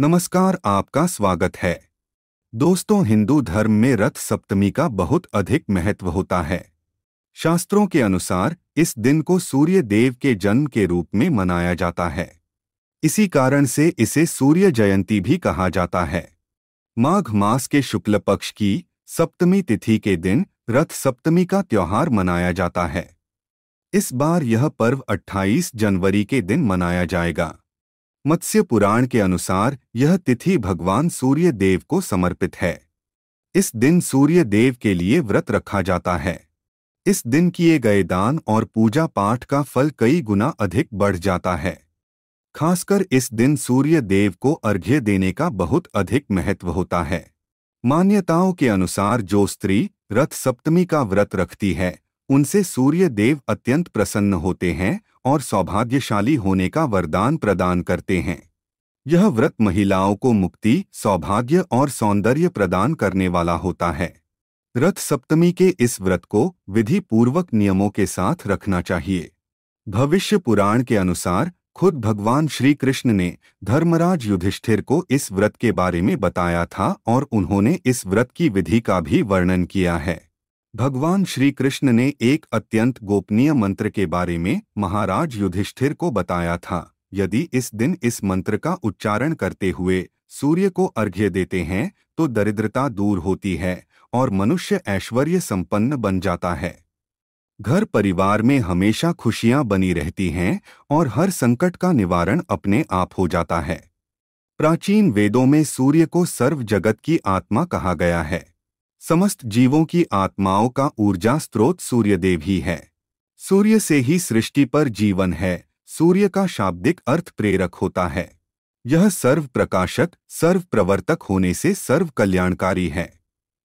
नमस्कार आपका स्वागत है दोस्तों हिंदू धर्म में रथ सप्तमी का बहुत अधिक महत्व होता है शास्त्रों के अनुसार इस दिन को सूर्य देव के जन्म के रूप में मनाया जाता है इसी कारण से इसे सूर्य जयंती भी कहा जाता है माघ मास के शुक्ल पक्ष की सप्तमी तिथि के दिन रथ सप्तमी का त्यौहार मनाया जाता है इस बार यह पर्व 28 जनवरी के दिन मनाया जाएगा मत्स्य पुराण के अनुसार यह तिथि भगवान सूर्य देव को समर्पित है इस दिन सूर्य देव के लिए व्रत रखा जाता है इस दिन किए गए दान और पूजा पाठ का फल कई गुना अधिक बढ़ जाता है खासकर इस दिन सूर्य देव को अर्घ्य देने का बहुत अधिक महत्व होता है मान्यताओं के अनुसार जो स्त्री रथ सप्तमी का व्रत रखती है उनसे सूर्य देव अत्यंत प्रसन्न होते हैं और सौभाग्यशाली होने का वरदान प्रदान करते हैं यह व्रत महिलाओं को मुक्ति सौभाग्य और सौंदर्य प्रदान करने वाला होता है रथ सप्तमी के इस व्रत को विधि पूर्वक नियमों के साथ रखना चाहिए भविष्य पुराण के अनुसार खुद भगवान श्री कृष्ण ने धर्मराज युधिष्ठिर को इस व्रत के बारे में बताया था और उन्होंने इस व्रत की विधि का भी वर्णन किया है भगवान श्री कृष्ण ने एक अत्यंत गोपनीय मंत्र के बारे में महाराज युधिष्ठिर को बताया था यदि इस दिन इस मंत्र का उच्चारण करते हुए सूर्य को अर्घ्य देते हैं तो दरिद्रता दूर होती है और मनुष्य ऐश्वर्य संपन्न बन जाता है घर परिवार में हमेशा खुशियां बनी रहती हैं और हर संकट का निवारण अपने आप हो जाता है प्राचीन वेदों में सूर्य को सर्व जगत की आत्मा कहा गया है समस्त जीवों की आत्माओं का ऊर्जा स्रोत सूर्यदेव ही है सूर्य से ही सृष्टि पर जीवन है सूर्य का शाब्दिक अर्थ प्रेरक होता है यह सर्व प्रकाशक सर्व प्रवर्तक होने से सर्व कल्याणकारी है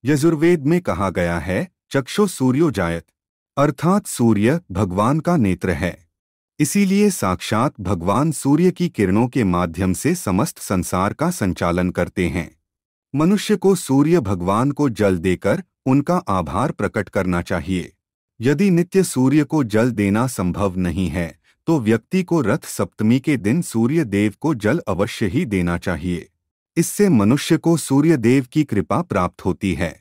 यजुर्वेद में कहा गया है चक्षो सूर्योजायत अर्थात सूर्य भगवान का नेत्र है इसीलिए साक्षात भगवान सूर्य की किरणों के माध्यम से समस्त संसार का संचालन करते हैं मनुष्य को सूर्य भगवान को जल देकर उनका आभार प्रकट करना चाहिए यदि नित्य सूर्य को जल देना संभव नहीं है तो व्यक्ति को रथ सप्तमी के दिन सूर्य देव को जल अवश्य ही देना चाहिए इससे मनुष्य को सूर्य देव की कृपा प्राप्त होती है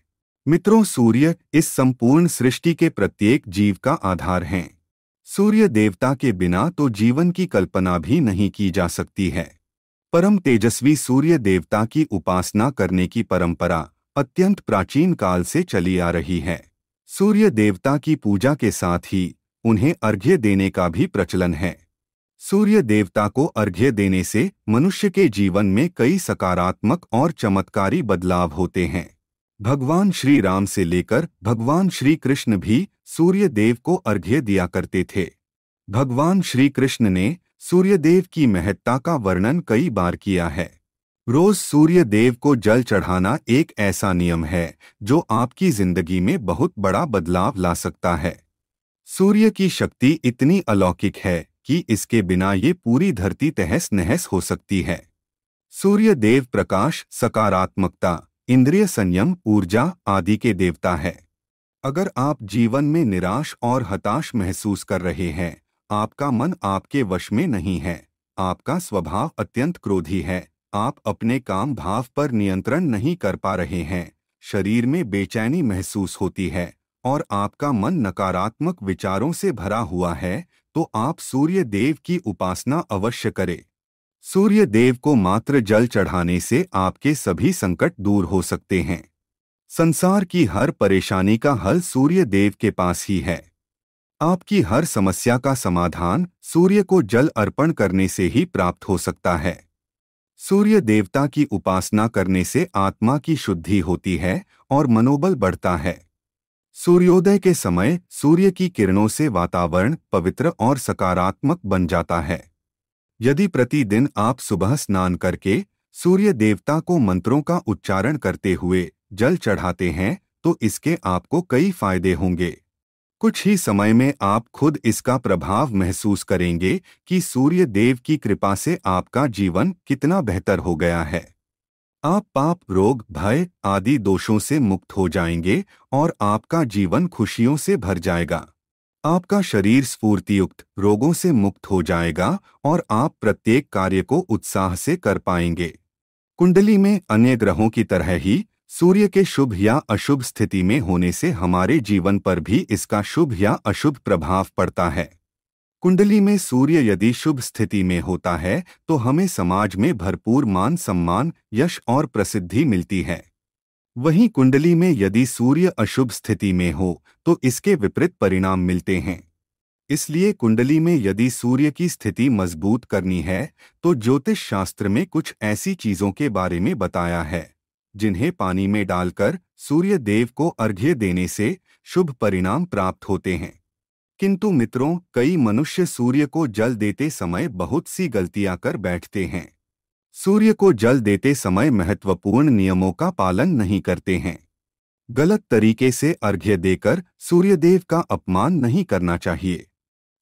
मित्रों सूर्य इस संपूर्ण सृष्टि के प्रत्येक जीव का आधार हैं सूर्य देवता के बिना तो जीवन की कल्पना भी नहीं की जा सकती है परम तेजस्वी सूर्य देवता की उपासना करने की परंपरा अत्यंत प्राचीन काल से चली आ रही है सूर्य देवता की पूजा के साथ ही उन्हें अर्घ्य देने का भी प्रचलन है सूर्य देवता को अर्घ्य देने से मनुष्य के जीवन में कई सकारात्मक और चमत्कारी बदलाव होते हैं भगवान श्री राम से लेकर भगवान श्री कृष्ण भी सूर्य देव को अर्घ्य दिया करते थे भगवान श्री कृष्ण ने सूर्यदेव की महत्ता का वर्णन कई बार किया है रोज सूर्य देव को जल चढ़ाना एक ऐसा नियम है जो आपकी जिंदगी में बहुत बड़ा बदलाव ला सकता है सूर्य की शक्ति इतनी अलौकिक है कि इसके बिना ये पूरी धरती तहस नहस हो सकती है सूर्य देव प्रकाश सकारात्मकता इंद्रिय संयम ऊर्जा आदि के देवता है अगर आप जीवन में निराश और हताश महसूस कर रहे हैं आपका मन आपके वश में नहीं है आपका स्वभाव अत्यंत क्रोधी है आप अपने काम भाव पर नियंत्रण नहीं कर पा रहे हैं शरीर में बेचैनी महसूस होती है और आपका मन नकारात्मक विचारों से भरा हुआ है तो आप सूर्य देव की उपासना अवश्य करें सूर्य देव को मात्र जल चढ़ाने से आपके सभी संकट दूर हो सकते हैं संसार की हर परेशानी का हल सूर्य देव के पास ही है आपकी हर समस्या का समाधान सूर्य को जल अर्पण करने से ही प्राप्त हो सकता है सूर्य देवता की उपासना करने से आत्मा की शुद्धि होती है और मनोबल बढ़ता है सूर्योदय के समय सूर्य की किरणों से वातावरण पवित्र और सकारात्मक बन जाता है यदि प्रतिदिन आप सुबह स्नान करके सूर्य देवता को मंत्रों का उच्चारण करते हुए जल चढ़ाते हैं तो इसके आपको कई फायदे होंगे कुछ ही समय में आप खुद इसका प्रभाव महसूस करेंगे कि सूर्य देव की कृपा से आपका जीवन कितना बेहतर हो गया है आप पाप रोग भय आदि दोषों से मुक्त हो जाएंगे और आपका जीवन खुशियों से भर जाएगा आपका शरीर स्फूर्तियुक्त रोगों से मुक्त हो जाएगा और आप प्रत्येक कार्य को उत्साह से कर पाएंगे कुंडली में अन्य ग्रहों की तरह ही सूर्य के शुभ या अशुभ स्थिति में होने से हमारे जीवन पर भी इसका शुभ या अशुभ प्रभाव पड़ता है कुंडली में सूर्य यदि शुभ स्थिति में होता है तो हमें समाज में भरपूर मान सम्मान यश और प्रसिद्धि मिलती है वहीं कुंडली में यदि सूर्य अशुभ स्थिति में हो तो इसके विपरीत परिणाम मिलते हैं इसलिए कुंडली में यदि सूर्य की स्थिति मजबूत करनी है तो ज्योतिष शास्त्र में कुछ ऐसी चीजों के बारे में बताया है जिन्हें पानी में डालकर सूर्य देव को अर्घ्य देने से शुभ परिणाम प्राप्त होते हैं किंतु मित्रों कई मनुष्य सूर्य को जल देते समय बहुत सी गलतियां कर बैठते हैं सूर्य को जल देते समय महत्वपूर्ण नियमों का पालन नहीं करते हैं गलत तरीके से अर्घ्य देकर सूर्यदेव का अपमान नहीं करना चाहिए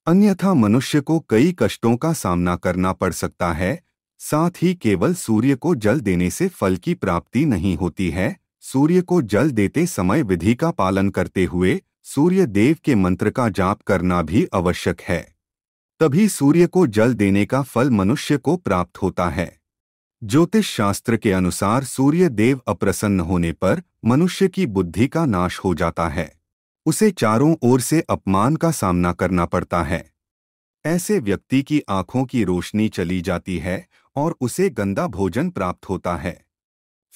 अन्यथा मनुष्य को कई कष्टों का सामना करना पड़ सकता है साथ ही केवल सूर्य को जल देने से फल की प्राप्ति नहीं होती है सूर्य को जल देते समय विधि का पालन करते हुए सूर्य देव के मंत्र का जाप करना भी आवश्यक है तभी सूर्य को जल देने का फल मनुष्य को प्राप्त होता है ज्योतिष शास्त्र के अनुसार सूर्य देव अप्रसन्न होने पर मनुष्य की बुद्धि का नाश हो जाता है उसे चारों ओर से अपमान का सामना करना पड़ता है ऐसे व्यक्ति की आंखों की रोशनी चली जाती है और उसे गंदा भोजन प्राप्त होता है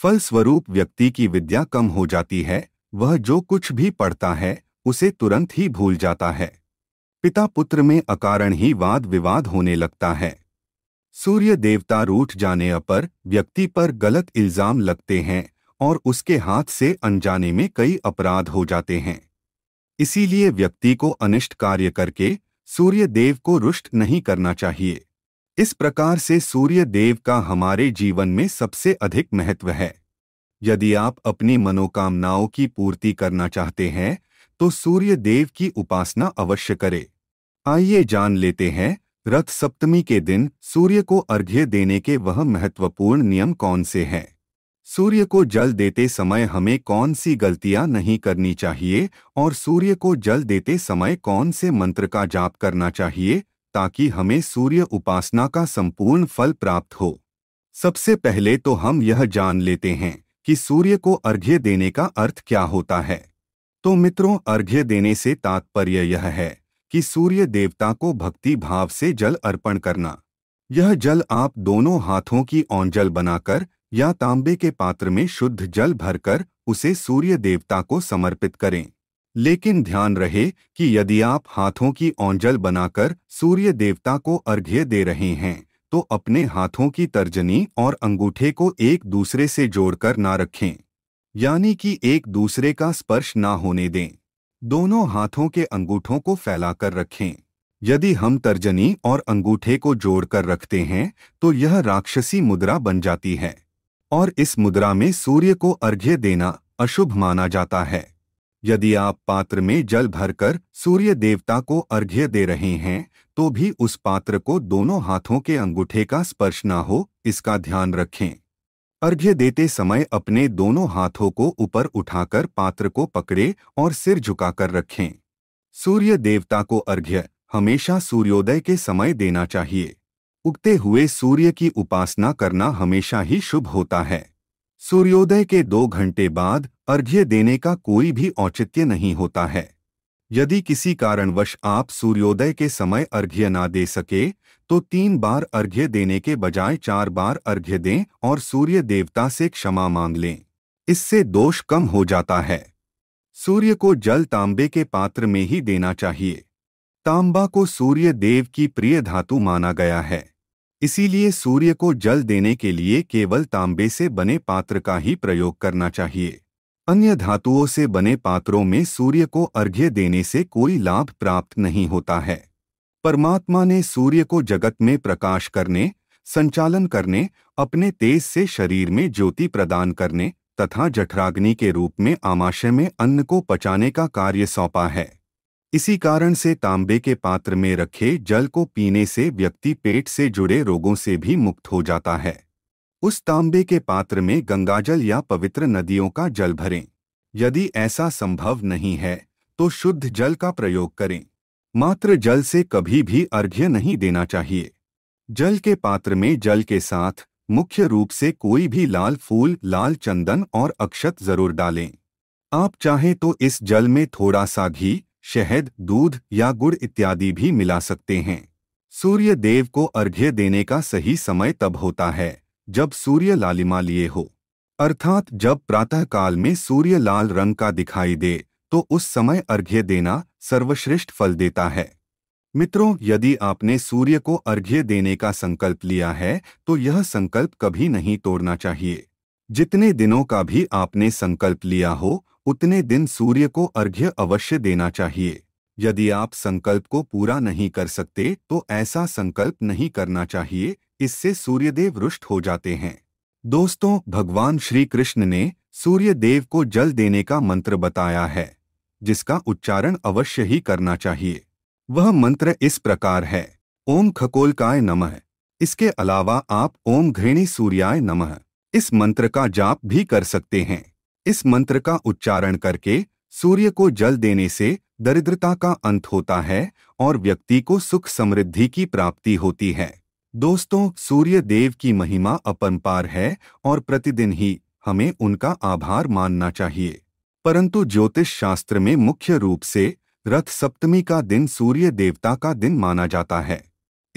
फलस्वरूप व्यक्ति की विद्या कम हो जाती है वह जो कुछ भी पढ़ता है उसे तुरंत ही भूल जाता है पिता पुत्र में अकारण ही वाद विवाद होने लगता है सूर्य देवता रूठ जाने पर व्यक्ति पर गलत इल्जाम लगते हैं और उसके हाथ से अनजाने में कई अपराध हो जाते हैं इसीलिए व्यक्ति को अनिष्ट कार्य करके सूर्य देव को रुष्ट नहीं करना चाहिए इस प्रकार से सूर्य देव का हमारे जीवन में सबसे अधिक महत्व है यदि आप अपनी मनोकामनाओं की पूर्ति करना चाहते हैं तो सूर्य देव की उपासना अवश्य करें आइए जान लेते हैं रथ सप्तमी के दिन सूर्य को अर्घ्य देने के वह महत्वपूर्ण नियम कौन से हैं सूर्य को जल देते समय हमें कौन सी गलतियां नहीं करनी चाहिए और सूर्य को जल देते समय कौन से मंत्र का जाप करना चाहिए ताकि हमें सूर्य उपासना का संपूर्ण फल प्राप्त हो सबसे पहले तो हम यह जान लेते हैं कि सूर्य को अर्घ्य देने का अर्थ क्या होता है तो मित्रों अर्घ्य देने से तात्पर्य यह है कि सूर्य देवता को भक्ति भाव से जल अर्पण करना यह जल आप दोनों हाथों की औंजल बनाकर या तांबे के पात्र में शुद्ध जल भरकर उसे सूर्य देवता को समर्पित करें लेकिन ध्यान रहे कि यदि आप हाथों की ओंजल बनाकर सूर्य देवता को अर्घ्य दे रहे हैं तो अपने हाथों की तर्जनी और अंगूठे को एक दूसरे से जोड़कर ना रखें यानी कि एक दूसरे का स्पर्श ना होने दें दोनों हाथों के अंगूठों को फैलाकर रखें यदि हम तर्जनी और अंगूठे को जोड़कर रखते हैं तो यह राक्षसी मुद्रा बन जाती है और इस मुद्रा में सूर्य को अर्घ्य देना अशुभ माना जाता है यदि आप पात्र में जल भरकर सूर्य देवता को अर्घ्य दे रहे हैं तो भी उस पात्र को दोनों हाथों के अंगूठे का स्पर्श न हो इसका ध्यान रखें अर्घ्य देते समय अपने दोनों हाथों को ऊपर उठाकर पात्र को पकड़े और सिर झुकाकर रखें सूर्य देवता को अर्घ्य हमेशा सूर्योदय के समय देना चाहिए उगते हुए सूर्य की उपासना करना हमेशा ही शुभ होता है सूर्योदय के दो घंटे बाद अर्घ्य देने का कोई भी औचित्य नहीं होता है यदि किसी कारणवश आप सूर्योदय के समय अर्घ्य ना दे सके तो तीन बार अर्घ्य देने के बजाय चार बार अर्घ्य दें और सूर्य देवता से क्षमा मांग लें इससे दोष कम हो जाता है सूर्य को जल तांबे के पात्र में ही देना चाहिए तांबा को सूर्य देव की प्रिय धातु माना गया है इसीलिए सूर्य को जल देने के लिए केवल तांबे से बने पात्र का ही प्रयोग करना चाहिए अन्य धातुओं से बने पात्रों में सूर्य को अर्घ्य देने से कोई लाभ प्राप्त नहीं होता है परमात्मा ने सूर्य को जगत में प्रकाश करने संचालन करने अपने तेज से शरीर में ज्योति प्रदान करने तथा जठराग्नि के रूप में आमाशय में अन्न को पचाने का कार्य सौंपा है इसी कारण से तांबे के पात्र में रखे जल को पीने से व्यक्ति पेट से जुड़े रोगों से भी मुक्त हो जाता है उस तांबे के पात्र में गंगाजल या पवित्र नदियों का जल भरें यदि ऐसा संभव नहीं है तो शुद्ध जल का प्रयोग करें मात्र जल से कभी भी अर्घ्य नहीं देना चाहिए जल के पात्र में जल के साथ मुख्य रूप से कोई भी लाल फूल लाल चंदन और अक्षत जरूर डालें आप चाहें तो इस जल में थोड़ा सा घी शहद दूध या गुड़ इत्यादि भी मिला सकते हैं सूर्य देव को अर्घ्य देने का सही समय तब होता है जब सूर्य लालिमा लिए हो अर्थात जब प्रातःकाल में सूर्य लाल रंग का दिखाई दे तो उस समय अर्घ्य देना सर्वश्रेष्ठ फल देता है मित्रों यदि आपने सूर्य को अर्घ्य देने का संकल्प लिया है तो यह संकल्प कभी नहीं तोड़ना चाहिए जितने दिनों का भी आपने संकल्प लिया हो उतने दिन सूर्य को अर्घ्य अवश्य देना चाहिए यदि आप संकल्प को पूरा नहीं कर सकते तो ऐसा संकल्प नहीं करना चाहिए इससे सूर्यदेव रुष्ट हो जाते हैं दोस्तों भगवान श्री कृष्ण ने सूर्य देव को जल देने का मंत्र बताया है जिसका उच्चारण अवश्य ही करना चाहिए वह मंत्र इस प्रकार है ओम खकोलकाय नमः इसके अलावा आप ओम घृणी सूर्याय नमः इस मंत्र का जाप भी कर सकते हैं इस मंत्र का उच्चारण करके सूर्य को जल देने से दरिद्रता का अंत होता है और व्यक्ति को सुख समृद्धि की प्राप्ति होती है दोस्तों सूर्य देव की महिमा अपनपार है और प्रतिदिन ही हमें उनका आभार मानना चाहिए परंतु ज्योतिष शास्त्र में मुख्य रूप से रथ सप्तमी का दिन सूर्य देवता का दिन माना जाता है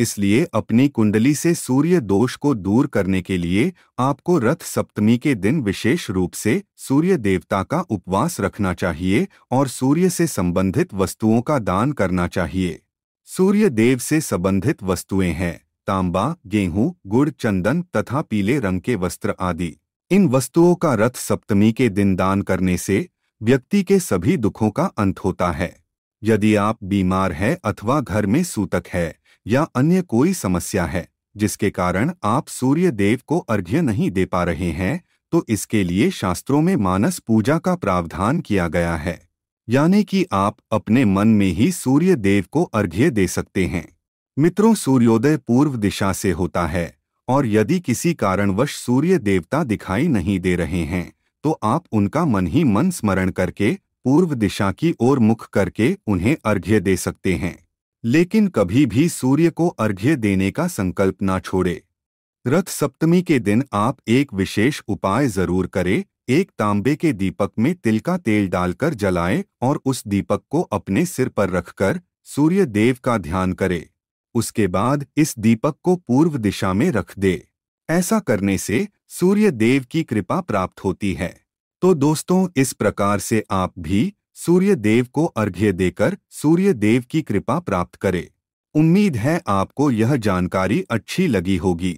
इसलिए अपनी कुंडली से सूर्य दोष को दूर करने के लिए आपको रथ सप्तमी के दिन विशेष रूप से सूर्य देवता का उपवास रखना चाहिए और सूर्य से संबंधित वस्तुओं का दान करना चाहिए सूर्य देव से संबंधित वस्तुएं हैं तांबा गेहूं गुड़ चंदन तथा पीले रंग के वस्त्र आदि इन वस्तुओं का रथ सप्तमी के दिन दान करने से व्यक्ति के सभी दुखों का अंत होता है यदि आप बीमार हैं अथवा घर में सूतक है या अन्य कोई समस्या है जिसके कारण आप सूर्य देव को अर्घ्य नहीं दे पा रहे हैं तो इसके लिए शास्त्रों में मानस पूजा का प्रावधान किया गया है यानी कि आप अपने मन में ही सूर्य देव को अर्घ्य दे सकते हैं मित्रों सूर्योदय पूर्व दिशा से होता है और यदि किसी कारणवश सूर्य देवता दिखाई नहीं दे रहे हैं तो आप उनका मन ही मन स्मरण करके पूर्व दिशा की ओर मुख करके उन्हें अर्घ्य दे सकते हैं लेकिन कभी भी सूर्य को अर्घ्य देने का संकल्प न छोड़े रथ सप्तमी के दिन आप एक विशेष उपाय जरूर करें एक तांबे के दीपक में तिल का तेल डालकर जलाएं और उस दीपक को अपने सिर पर रखकर सूर्य देव का ध्यान करें उसके बाद इस दीपक को पूर्व दिशा में रख दे ऐसा करने से सूर्य देव की कृपा प्राप्त होती है तो दोस्तों इस प्रकार से आप भी सूर्य देव को अर्घ्य देकर सूर्य देव की कृपा प्राप्त करें उम्मीद है आपको यह जानकारी अच्छी लगी होगी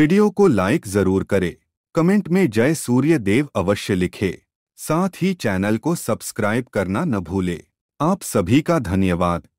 वीडियो को लाइक जरूर करें कमेंट में जय सूर्य देव अवश्य लिखे साथ ही चैनल को सब्सक्राइब करना न भूले आप सभी का धन्यवाद